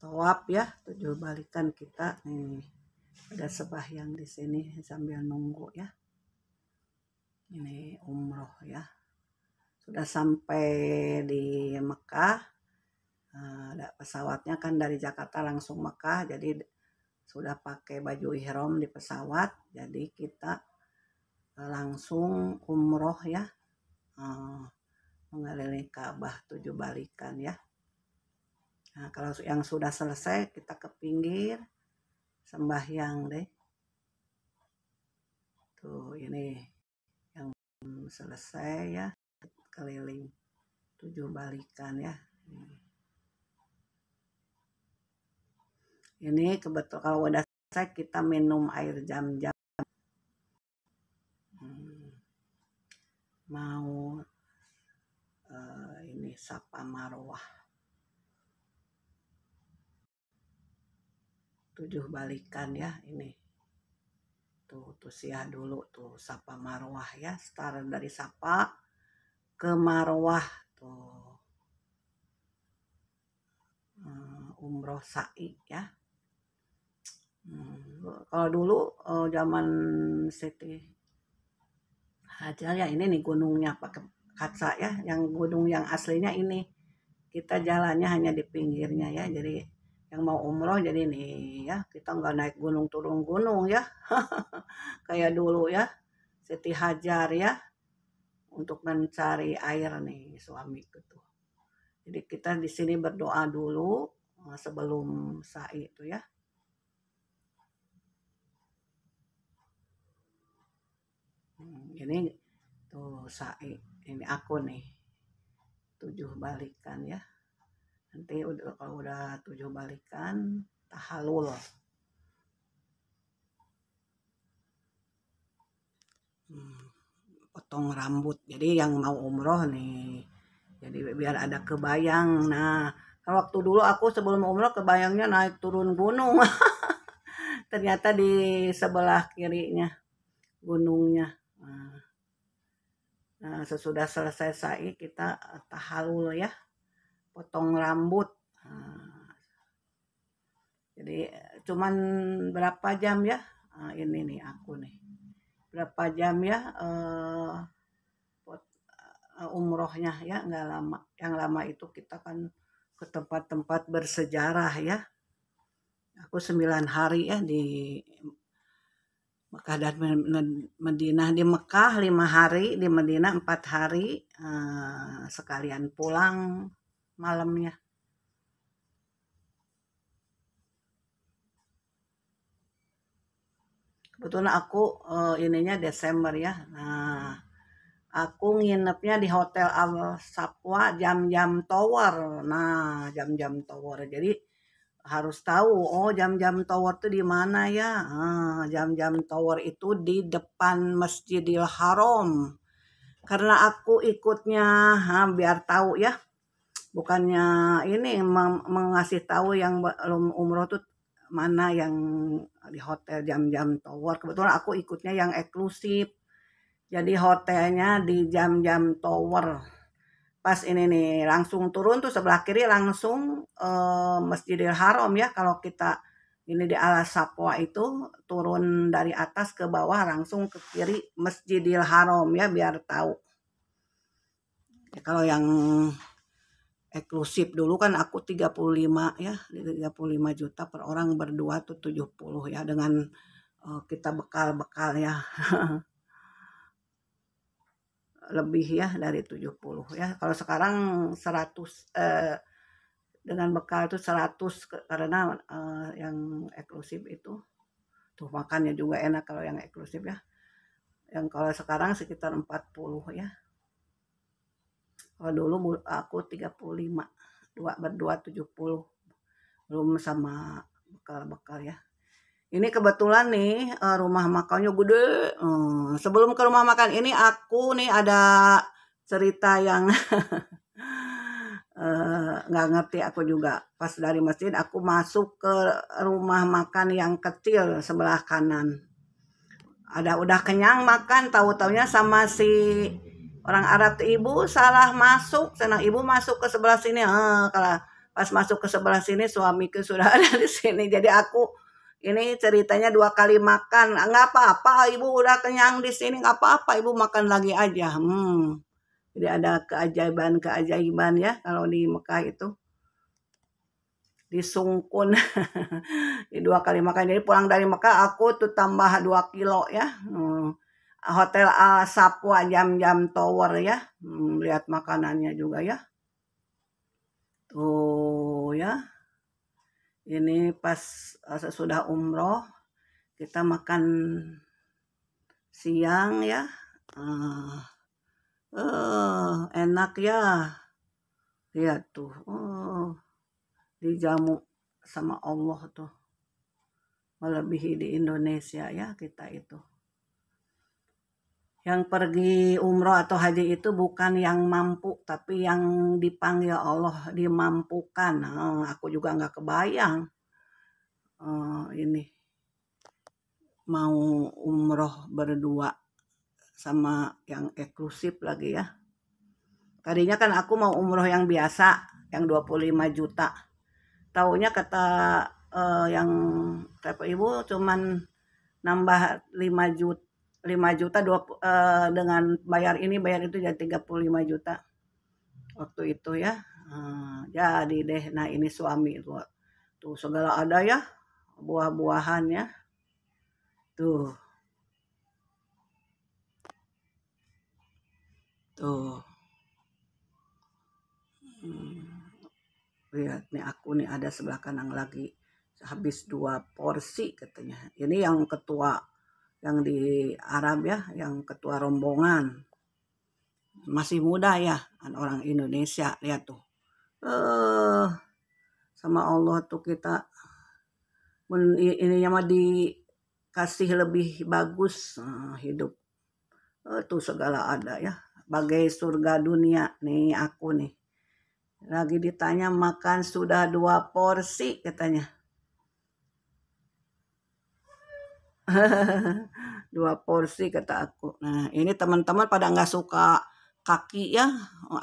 toap ya tujuh balikan kita ini ada sebah yang di sini sambil nunggu ya ini umroh ya sudah sampai di Mekah nah, ada pesawatnya kan dari Jakarta langsung Mekah jadi sudah pakai baju ihram di pesawat jadi kita eh, langsung umroh ya eh, mengelilingi Ka'bah tujuh balikan ya Nah, kalau yang sudah selesai kita ke pinggir sembahyang deh. Tuh, ini yang selesai ya keliling tujuh balikan ya. Ini kebetulan kalau udah selesai kita minum air jam-jam. Hmm. Mau uh, ini sapa marwah. tujuh balikan ya ini tuh tuh sia dulu tuh sapa marwah ya start dari sapa ke marwah tuh eh, umroh sa'i ya hmm, kalau dulu eh, zaman Siti Hajar ya ini nih gunungnya pakai kaca ya yang gunung yang aslinya ini kita jalannya hanya di pinggirnya ya jadi yang mau umroh jadi nih ya kita nggak naik gunung turun gunung ya kayak dulu ya Siti Hajar ya untuk mencari air nih suami gitu jadi kita di sini berdoa dulu eh, sebelum sa'i itu ya hmm, ini tuh sa'i ini aku nih tujuh balikan ya nanti udah kalau udah tujuh balikan tahalul hmm, potong rambut jadi yang mau umroh nih jadi biar ada kebayang nah kan waktu dulu aku sebelum umroh kebayangnya naik turun gunung ternyata di sebelah kirinya gunungnya nah, nah, sesudah selesai sa'i kita tahalul ya potong rambut. Nah. jadi cuman berapa jam ya? Ah, ini nih aku nih. Berapa jam ya eh, eh, umrohnya ya nggak lama. Yang lama itu kita kan ke tempat-tempat bersejarah ya. Aku sembilan hari ya di Mekah dan Madinah di Mekah lima hari di Medina empat hari ah, sekalian pulang malamnya kebetulan aku uh, ininya Desember ya. Nah, aku nginepnya di Hotel Al Sapwa jam-jam tower. Nah, jam-jam tower. Jadi harus tahu oh jam-jam tower itu di mana ya. Ah, jam-jam nah, tower itu di depan Masjidil Haram. Karena aku ikutnya ha, ah, biar tahu ya bukannya ini mengasih tahu yang belum umroh tuh mana yang di hotel jam-jam tower kebetulan aku ikutnya yang eksklusif jadi hotelnya di jam-jam tower pas ini nih langsung turun tuh sebelah kiri langsung eh, Masjidil Haram ya kalau kita ini di alas Sapwa itu turun dari atas ke bawah langsung ke kiri Masjidil Haram ya biar tahu ya kalau yang eksklusif dulu kan aku 35 ya 35 juta per orang berdua tuh 70 ya dengan uh, kita bekal-bekal ya lebih ya dari 70 ya kalau sekarang 100 eh, dengan bekal itu 100 karena eh, yang eksklusif itu tuh makannya juga enak kalau yang eksklusif ya yang kalau sekarang sekitar 40 ya kalau dulu aku 35 dua berdua 70 belum sama bekal-bekal ya ini kebetulan nih eh, rumah makannya gede hmm, sebelum ke rumah makan ini aku nih ada cerita yang eh, nggak ngerti aku juga pas dari masjid aku masuk ke rumah makan yang kecil sebelah kanan ada udah kenyang makan tahu tahunya sama si orang Arab tuh ibu salah masuk senang ibu masuk ke sebelah sini eh, kalau pas masuk ke sebelah sini suamiku sudah ada di sini jadi aku ini ceritanya dua kali makan ah, nggak apa-apa ibu udah kenyang di sini nggak apa-apa ibu makan lagi aja hmm jadi ada keajaiban keajaiban ya kalau di Mekah itu disungkun dua kali makan jadi pulang dari Mekah aku tuh tambah dua kilo ya hmm. Hotel Al Sapwa Jam-Jam Tower ya. Hmm, lihat makanannya juga ya. Tuh ya. Ini pas sesudah eh, umroh kita makan siang ya. Uh, uh, enak ya. Lihat tuh. Uh, dijamu sama Allah tuh. Melebihi di Indonesia ya kita itu yang pergi umroh atau haji itu bukan yang mampu tapi yang dipanggil Allah dimampukan hmm, aku juga nggak kebayang hmm, ini mau umroh berdua sama yang eksklusif lagi ya tadinya kan aku mau umroh yang biasa yang 25 juta taunya kata uh, yang kata ibu cuman nambah 5 juta 5 juta dua uh, dengan bayar ini bayar itu jadi 35 juta waktu itu ya uh, jadi deh nah ini suami tuh, tuh segala ada ya buah-buahan ya tuh tuh hmm. lihat nih aku nih ada sebelah kanan lagi habis dua porsi katanya ini yang ketua yang di Arab ya, yang ketua rombongan. Masih muda ya orang Indonesia, lihat tuh. Eh uh, sama Allah tuh kita ini mah dikasih lebih bagus uh, hidup. Uh, tuh segala ada ya. Bagai surga dunia nih aku nih. Lagi ditanya makan sudah dua porsi katanya Dua porsi kata aku. Nah, ini teman-teman pada nggak suka kaki ya.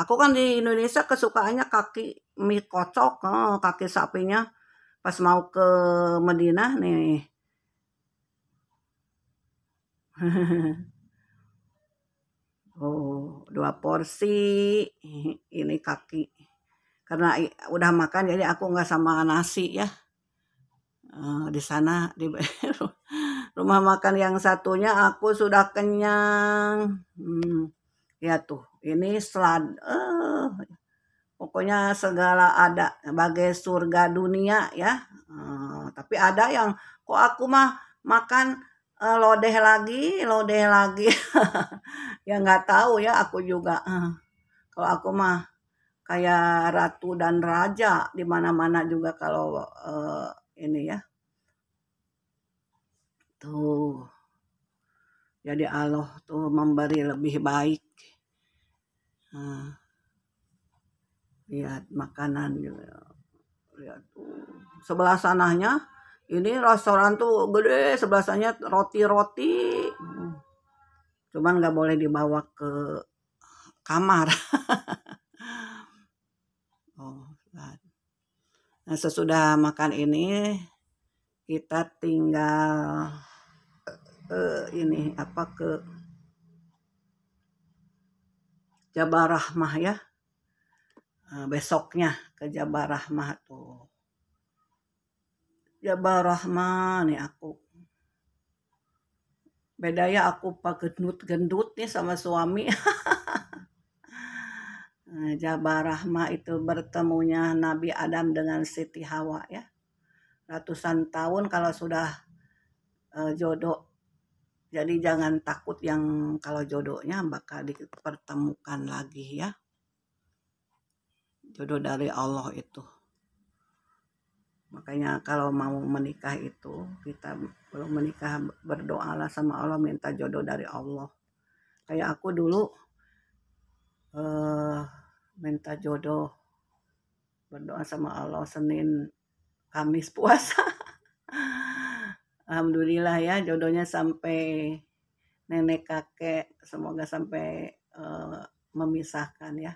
Aku kan di Indonesia kesukaannya kaki mie kocok, oh, kaki sapinya. Pas mau ke Medina nih. oh, dua porsi ini kaki. Karena udah makan jadi aku nggak sama nasi ya. Uh, di sana di rumah makan yang satunya aku sudah kenyang. Hmm, ya tuh, ini selad. Uh, pokoknya segala ada bagai surga dunia ya. Uh, tapi ada yang kok aku mah makan uh, lodeh lagi, lodeh lagi. ya nggak tahu ya aku juga. Uh, kalau aku mah kayak ratu dan raja di mana-mana juga kalau uh, ini ya Tuh. Jadi Allah tuh memberi lebih baik. Nah, lihat makanan lihat tuh. Sebelah sananya ini restoran tuh gede, sebelah sananya roti-roti. Hmm. Cuman nggak boleh dibawa ke kamar. oh, nah sesudah makan ini kita tinggal uh, ini apa ke Jabar Rahmah ya uh, besoknya ke Jabar Rahmah tuh Jabar Rahmah nih aku beda ya aku pak gendut gendut nih sama suami eh, Jabar Rahmah itu bertemunya Nabi Adam dengan Siti Hawa ya ratusan tahun kalau sudah uh, jodoh. Jadi jangan takut yang kalau jodohnya bakal dipertemukan lagi ya. Jodoh dari Allah itu. Makanya kalau mau menikah itu kita belum menikah berdoalah sama Allah minta jodoh dari Allah. Kayak aku dulu uh, minta jodoh berdoa sama Allah Senin Kamis puasa. Alhamdulillah ya jodohnya sampai nenek kakek, semoga sampai uh, memisahkan ya.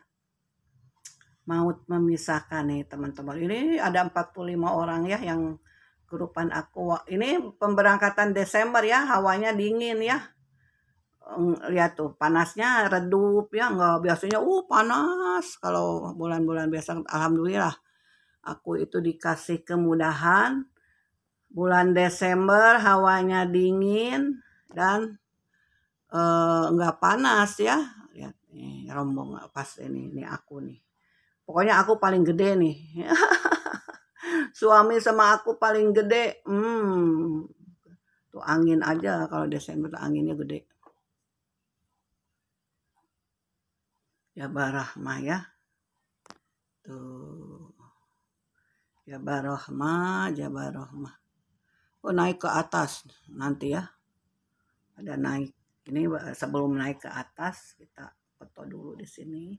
Maut memisahkan nih teman-teman. Ini ada 45 orang ya yang grupan aku. Ini pemberangkatan Desember ya, hawanya dingin ya lihat tuh panasnya redup ya nggak biasanya uh panas kalau bulan-bulan biasa alhamdulillah Aku itu dikasih kemudahan. Bulan Desember hawanya dingin dan enggak eh, panas ya. Lihat nih rombong pas ini, ini aku nih. Pokoknya aku paling gede nih. Suami sama aku paling gede. Hmm. Tuh angin aja kalau Desember anginnya gede. Ya barah mah ya. Tuh. Jabar Jabar Jabarohma. Oh naik ke atas nanti ya. Ada naik. Ini sebelum naik ke atas kita foto dulu di sini.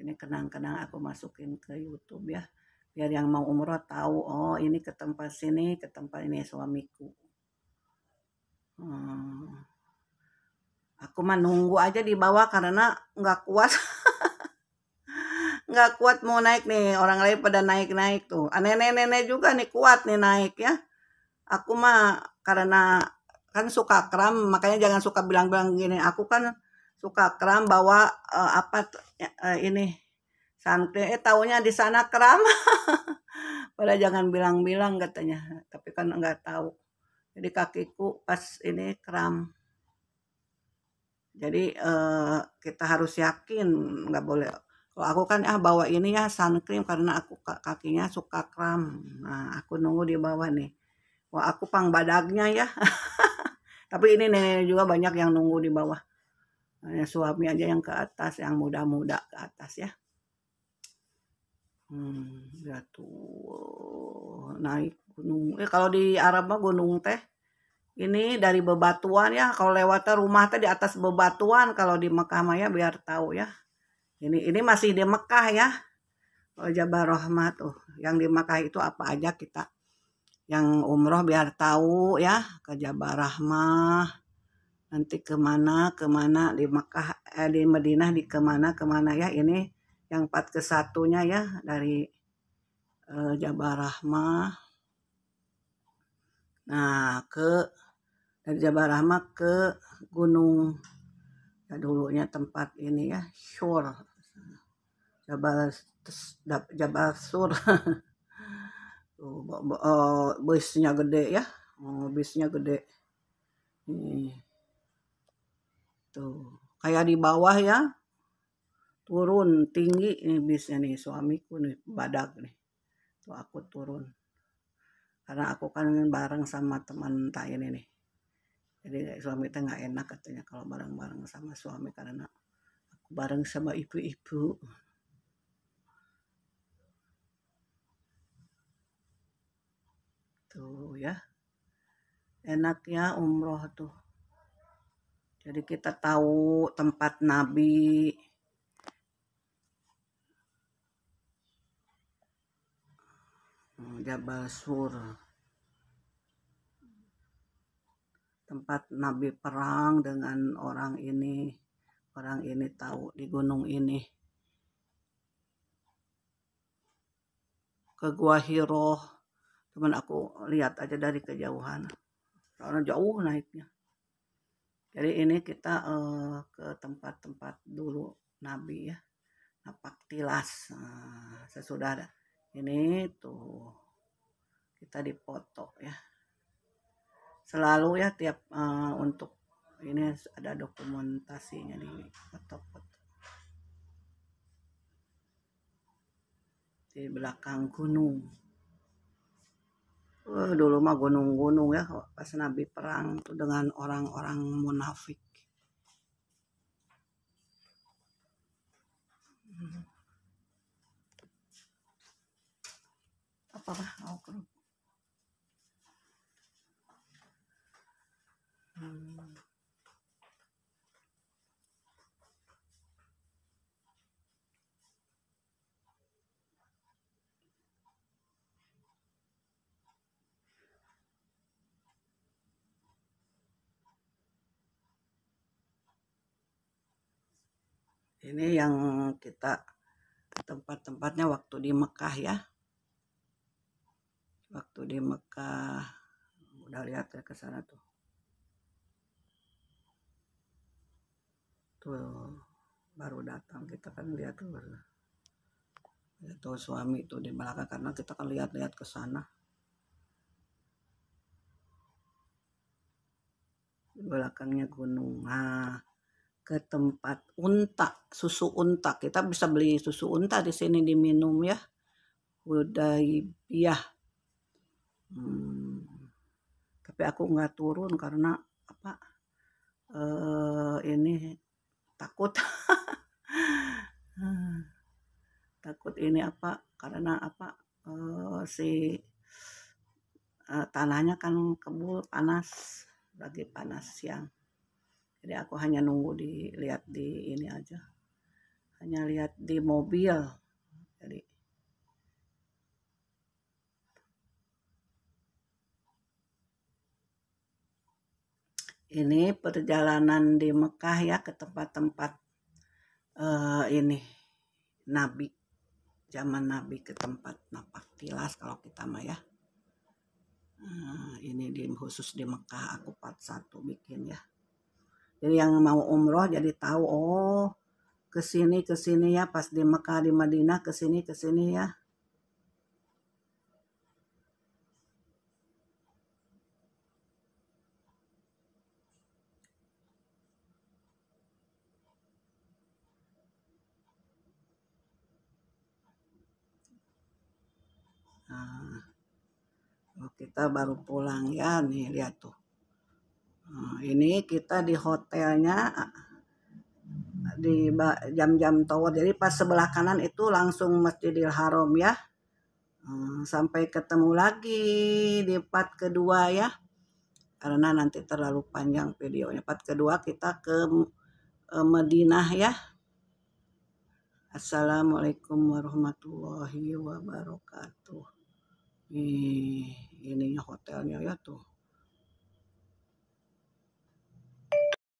Ini kenang-kenang aku masukin ke YouTube ya. Biar yang mau umroh tahu, oh ini ke tempat sini, ke tempat ini suamiku. Hmm aku mah nunggu aja di bawah karena nggak kuat nggak kuat mau naik nih orang lain pada naik-naik tuh ah, nenek-nenek juga nih kuat nih naik ya aku mah karena kan suka kram makanya jangan suka bilang-bilang gini aku kan suka kram bawa uh, apa uh, ini santai eh taunya di sana kram pada jangan bilang-bilang katanya tapi kan nggak tahu jadi kakiku pas ini kram jadi uh, kita harus yakin nggak boleh kalau aku kan ah bawa ini ya sun cream karena aku kakinya suka kram nah aku nunggu di bawah nih wah aku pang badagnya ya tapi ini nenek juga banyak yang nunggu di bawah nah, suami aja yang ke atas yang muda-muda ke atas ya hmm, jatuh ya naik gunung eh kalau di Arab mah gunung teh ini dari bebatuan ya kalau lewatnya rumah teh di atas bebatuan kalau di Mekah Maya biar tahu ya ini ini masih di Mekah ya Jabar Rahmah tuh yang di Mekah itu apa aja kita yang umroh biar tahu ya ke Jabar Rahmah nanti kemana kemana di Mekah eh, di Madinah di kemana kemana ya ini yang part ke satunya ya dari eh, Jabal Rahmah nah ke dari Jabar Rahmah ke Gunung ya dulunya tempat ini ya Shore Jabal Jabal Sur tuh busnya oh, gede ya Oh, busnya gede nih tuh kayak di bawah ya turun tinggi ini bisnya nih suamiku nih badak nih tuh aku turun karena aku kan bareng sama teman tak ini nih jadi suami kita nggak enak katanya kalau bareng-bareng sama suami karena aku bareng sama ibu-ibu tuh gitu ya enaknya umroh tuh jadi kita tahu tempat nabi hmm, Jabal Sur tempat Nabi perang dengan orang ini orang ini tahu di gunung ini ke Gua Hiro cuman aku lihat aja dari kejauhan karena jauh naiknya jadi ini kita uh, ke tempat-tempat dulu Nabi ya napak tilas nah, sesudah ini tuh kita dipoto ya selalu ya tiap uh, untuk ini ada dokumentasinya di foto-foto di belakang gunung uh, dulu mah gunung-gunung ya pas Nabi perang tuh dengan orang-orang munafik apa lah hmm. ini yang kita tempat-tempatnya waktu di Mekah ya waktu di Mekah udah lihat ya ke sana tuh tuh baru datang kita kan lihat tuh Tuh suami tuh di belakang karena kita kan lihat-lihat ke sana belakangnya gunung nah ke tempat unta, susu unta. Kita bisa beli susu unta di sini diminum ya. Hudaibiyah. Hmm. Tapi aku nggak turun karena apa? Eh ini takut. takut ini apa? Karena apa? Eh, si eh, tanahnya kan kebul panas lagi panas siang jadi aku hanya nunggu dilihat di ini aja hanya lihat di mobil jadi ini perjalanan di Mekah ya ke tempat-tempat uh, ini Nabi zaman Nabi ke tempat napak tilas kalau kita mah ya uh, ini di khusus di Mekah aku part satu bikin ya jadi yang mau umroh jadi tahu oh kesini kesini ya pas di Mekah di Madinah kesini kesini ya Nah, kita baru pulang ya nih lihat tuh. Oh, ini kita di hotelnya di jam-jam tower. Jadi pas sebelah kanan itu langsung Masjidil Haram ya. Oh, sampai ketemu lagi di part kedua ya. Karena nanti terlalu panjang videonya. Part kedua kita ke e, Madinah ya. Assalamualaikum warahmatullahi wabarakatuh. ini ini hotelnya ya tuh.